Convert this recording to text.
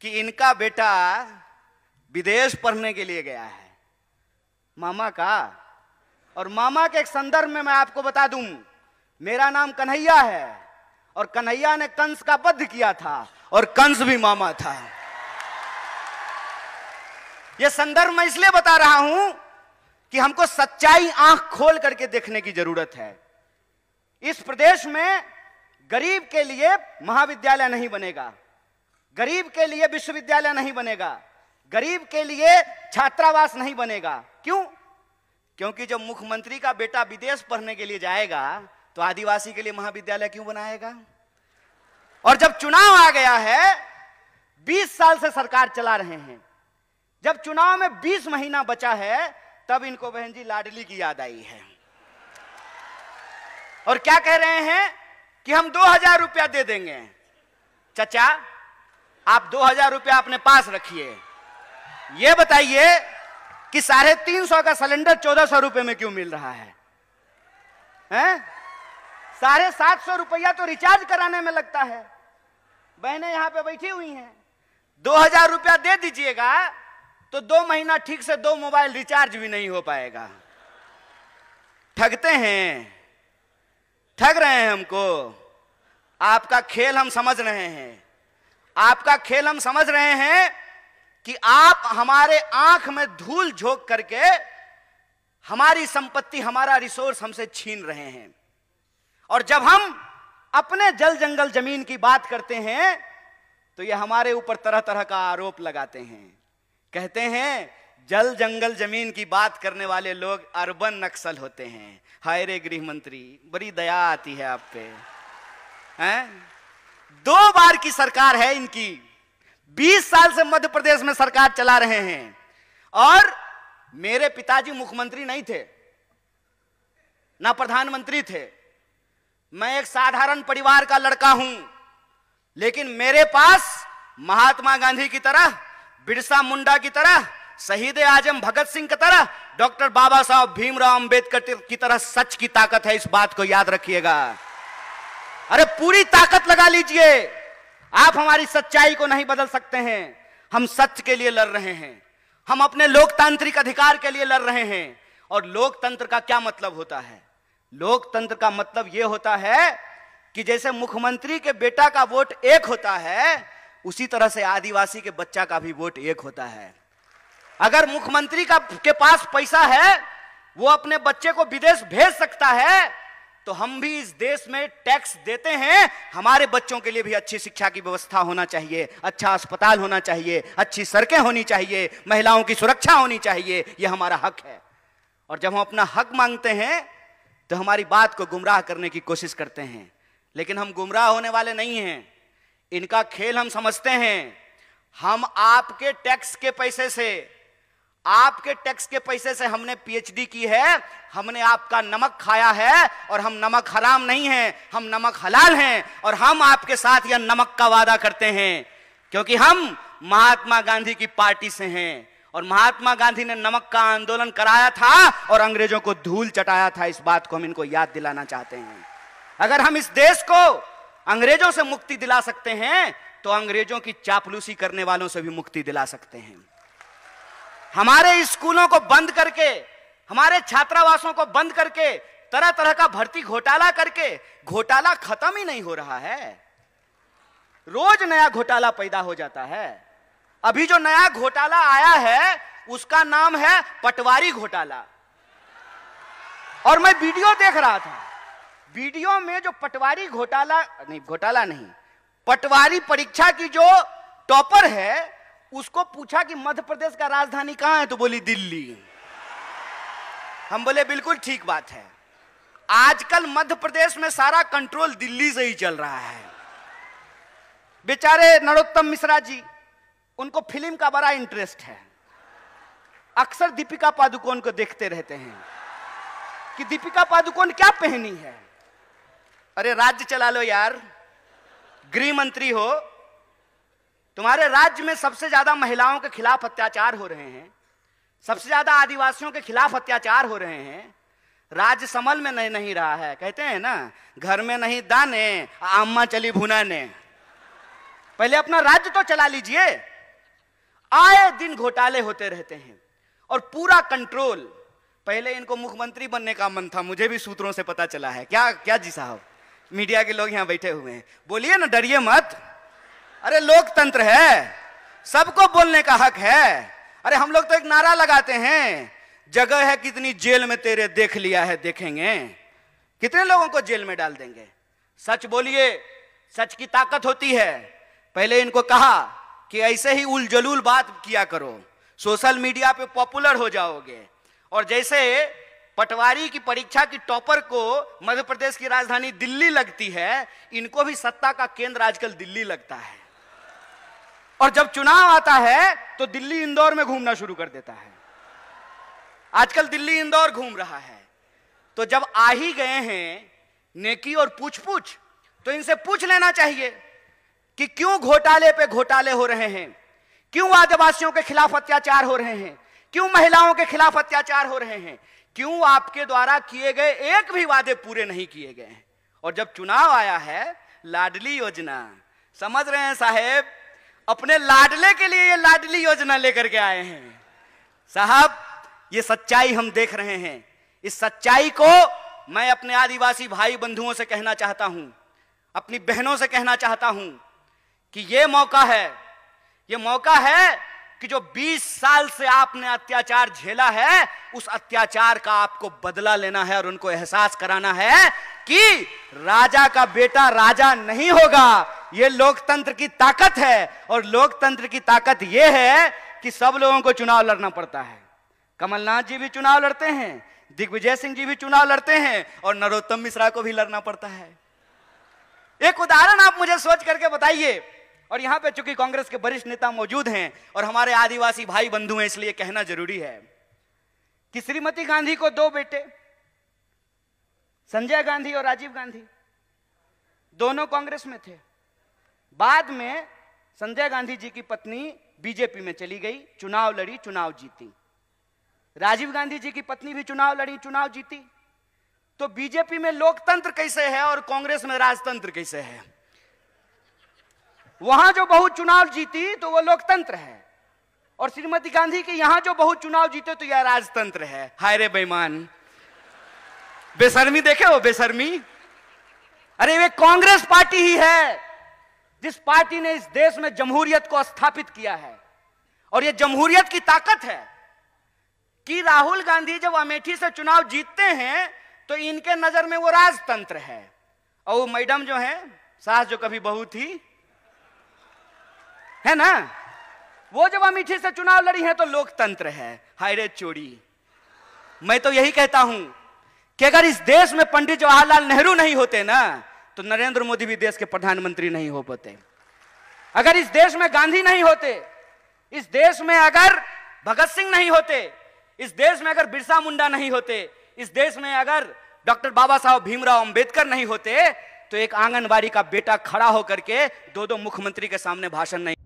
कि इनका बेटा विदेश पढ़ने के लिए गया है मामा का और मामा के एक संदर्भ में मैं आपको बता दूं मेरा नाम कन्हैया है और कन्हैया ने कंस का बद्ध किया था और कंस भी मामा था यह संदर्भ मैं इसलिए बता रहा हूं कि हमको सच्चाई आंख खोल करके देखने की जरूरत है इस प्रदेश में गरीब के लिए महाविद्यालय नहीं बनेगा गरीब के लिए विश्वविद्यालय नहीं बनेगा गरीब के लिए छात्रावास नहीं बनेगा क्यों क्योंकि जब मुख्यमंत्री का बेटा विदेश पढ़ने के लिए जाएगा तो आदिवासी के लिए महाविद्यालय क्यों बनाएगा और जब चुनाव आ गया है 20 साल से सरकार चला रहे हैं जब चुनाव में 20 महीना बचा है तब इनको बहन जी लाडली की याद आई है और क्या कह रहे हैं कि हम दो हजार रुपया दे देंगे चचा आप दो हजार रुपया अपने पास रखिए यह बताइए कि साढ़े तीन सौ का सिलेंडर चौदह सौ रुपये में क्यों मिल रहा है हैं? साढ़े सात सौ रुपया तो रिचार्ज कराने में लगता है बहने यहां पे बैठी हुई हैं दो हजार रुपया दे दीजिएगा तो दो महीना ठीक से दो मोबाइल रिचार्ज भी नहीं हो पाएगा ठगते हैं ठग रहे हैं हमको आपका खेल हम समझ रहे हैं आपका खेल हम समझ रहे हैं कि आप हमारे आंख में धूल झोंक करके हमारी संपत्ति हमारा रिसोर्स हमसे छीन रहे हैं और जब हम अपने जल जंगल जमीन की बात करते हैं तो ये हमारे ऊपर तरह तरह का आरोप लगाते हैं कहते हैं जल जंगल जमीन की बात करने वाले लोग अर्बन नक्सल होते हैं हायरे गृह मंत्री बड़ी दया आती है आप पे हैं दो बार की सरकार है इनकी 20 साल से मध्य प्रदेश में सरकार चला रहे हैं और मेरे पिताजी मुख्यमंत्री नहीं थे ना प्रधानमंत्री थे मैं एक साधारण परिवार का लड़का हूं लेकिन मेरे पास महात्मा गांधी की तरह बिरसा मुंडा की तरह शहीद आजम भगत सिंह की तरह डॉक्टर बाबा साहब भीमराव अंबेडकर की तरह सच की ताकत है इस बात को याद रखिएगा अरे पूरी ताकत लगा लीजिए आप हमारी सच्चाई को नहीं बदल सकते हैं हम सच के लिए लड़ रहे हैं हम अपने लोकतांत्रिक अधिकार के लिए लड़ रहे हैं और लोकतंत्र का क्या मतलब होता है लोकतंत्र का मतलब यह होता है कि जैसे मुख्यमंत्री के बेटा का वोट एक होता है उसी तरह से आदिवासी के बच्चा का भी वोट एक होता है अगर मुख्यमंत्री का के पास पैसा है वो अपने बच्चे को विदेश भेज सकता है तो हम भी इस देश में टैक्स देते हैं हमारे बच्चों के लिए भी अच्छी शिक्षा की व्यवस्था होना चाहिए अच्छा अस्पताल होना चाहिए अच्छी सड़कें होनी चाहिए महिलाओं की सुरक्षा होनी चाहिए यह हमारा हक है और जब हम अपना हक मांगते हैं तो हमारी बात को गुमराह करने की कोशिश करते हैं लेकिन हम गुमराह होने वाले नहीं हैं इनका खेल हम समझते हैं हम आपके टैक्स के पैसे से आपके टैक्स के पैसे से हमने पीएचडी की है हमने आपका नमक खाया है और हम नमक हराम नहीं है हम नमक हलाल हैं और हम आपके साथ यह नमक का वादा करते हैं क्योंकि हम महात्मा गांधी की पार्टी से हैं और महात्मा गांधी ने नमक का आंदोलन कराया था और अंग्रेजों को धूल चटाया था इस बात को हम इनको याद दिलाना चाहते हैं अगर हम इस देश को अंग्रेजों से मुक्ति दिला सकते हैं तो अंग्रेजों की चापलूसी करने वालों से भी मुक्ति दिला सकते हैं हमारे स्कूलों को बंद करके हमारे छात्रावासों को बंद करके तरह तरह का भर्ती घोटाला करके घोटाला खत्म ही नहीं हो रहा है रोज नया घोटाला पैदा हो जाता है अभी जो नया घोटाला आया है उसका नाम है पटवारी घोटाला और मैं वीडियो देख रहा था वीडियो में जो पटवारी घोटाला नहीं घोटाला नहीं पटवारी परीक्षा की जो टॉपर है उसको पूछा कि मध्य प्रदेश का राजधानी कहां है तो बोली दिल्ली हम बोले बिल्कुल ठीक बात है आजकल मध्य प्रदेश में सारा कंट्रोल दिल्ली से ही चल रहा है बेचारे नरोत्तम मिश्रा जी उनको फिल्म का बड़ा इंटरेस्ट है अक्सर दीपिका पादुकोण को देखते रहते हैं कि दीपिका पादुकोण क्या पहनी है अरे राज्य चला लो यार गृह मंत्री हो तुम्हारे राज्य में सबसे ज्यादा महिलाओं के खिलाफ अत्याचार हो रहे हैं सबसे ज्यादा आदिवासियों के खिलाफ अत्याचार हो रहे हैं राज्य समल में नहीं, नहीं रहा है कहते हैं ना घर में नहीं दाने आम्मा चली भुना ने पहले अपना राज्य तो चला लीजिए आए दिन घोटाले होते रहते हैं और पूरा कंट्रोल पहले इनको मुख्यमंत्री बनने का मन था मुझे भी सूत्रों से पता चला है क्या क्या जी साहब मीडिया के लोग यहाँ बैठे हुए हैं बोलिए ना डरिए मत अरे लोकतंत्र है सबको बोलने का हक है अरे हम लोग तो एक नारा लगाते हैं जगह है कितनी जेल में तेरे देख लिया है देखेंगे कितने लोगों को जेल में डाल देंगे सच बोलिए सच की ताकत होती है पहले इनको कहा कि ऐसे ही उलझलूल बात किया करो सोशल मीडिया पे पॉपुलर हो जाओगे और जैसे पटवारी की परीक्षा की टॉपर को मध्य प्रदेश की राजधानी दिल्ली लगती है इनको भी सत्ता का केंद्र आजकल दिल्ली लगता है और जब चुनाव आता है तो दिल्ली इंदौर में घूमना शुरू कर देता है आजकल दिल्ली इंदौर घूम रहा है तो जब आ ही गए हैं नेकी और पूछ पूछ तो इनसे पूछ लेना चाहिए कि क्यों घोटाले पे घोटाले हो रहे हैं क्यों आदिवासियों के खिलाफ अत्याचार हो रहे हैं क्यों महिलाओं के खिलाफ अत्याचार हो रहे हैं क्यों आपके द्वारा किए गए एक भी वादे पूरे नहीं किए गए हैं और जब चुनाव आया है लाडली योजना समझ रहे हैं साहेब अपने लाडले के लिए ये लाडली योजना लेकर के आए हैं साहब ये सच्चाई हम देख रहे हैं इस सच्चाई को मैं अपने आदिवासी भाई बंधुओं से कहना चाहता हूं अपनी बहनों से कहना चाहता हूं कि ये मौका है ये मौका है कि जो 20 साल से आपने अत्याचार झेला है उस अत्याचार का आपको बदला लेना है और उनको एहसास कराना है कि राजा का बेटा राजा नहीं होगा ये लोकतंत्र की ताकत है और लोकतंत्र की ताकत यह है कि सब लोगों को चुनाव लड़ना पड़ता है कमलनाथ जी भी चुनाव लड़ते हैं दिग्विजय सिंह जी भी चुनाव लड़ते हैं और नरोत्तम मिश्रा को भी लड़ना पड़ता है एक उदाहरण आप मुझे सोच करके बताइए और यहां पे चूंकि कांग्रेस के वरिष्ठ नेता मौजूद हैं और हमारे आदिवासी भाई बंधु हैं इसलिए कहना जरूरी है कि श्रीमती गांधी को दो बेटे संजय गांधी और राजीव गांधी दोनों कांग्रेस में थे बाद में संजय गांधी जी की पत्नी बीजेपी में चली गई चुनाव लड़ी चुनाव जीती राजीव गांधी जी की पत्नी भी चुनाव लड़ी चुनाव जीती तो बीजेपी में लोकतंत्र कैसे है और कांग्रेस में राजतंत्र कैसे है वहां जो बहुत चुनाव जीती तो वो लोकतंत्र है और श्रीमती गांधी के यहां जो बहुत चुनाव जीते तो यह राजतंत्र है हाय रे बेसर्मी देखे हो बेसर्मी अरे वे कांग्रेस पार्टी ही है जिस पार्टी ने इस देश में जमहूरियत को स्थापित किया है और यह जमहूरियत की ताकत है कि राहुल गांधी जब अमेठी से चुनाव जीतते हैं तो इनके नजर में वो राजतंत्र है और वो मैडम जो है सास जो कभी बहू थी है ना वो जब अमेठी से चुनाव लड़ी है तो लोकतंत्र है हायरे चोरी मैं तो यही कहता हूं कि अगर इस देश में पंडित जवाहरलाल नेहरू नहीं होते ना तो नरेंद्र मोदी भी देश के प्रधानमंत्री नहीं हो पाते अगर इस देश में गांधी नहीं होते इस देश में अगर भगत सिंह नहीं होते इस देश में अगर बिरसा मुंडा नहीं होते इस देश में अगर डॉक्टर बाबा साहब भीमराव अंबेडकर नहीं होते तो एक आंगनबाड़ी का बेटा खड़ा होकर के दो दो मुख्यमंत्री के सामने भाषण नहीं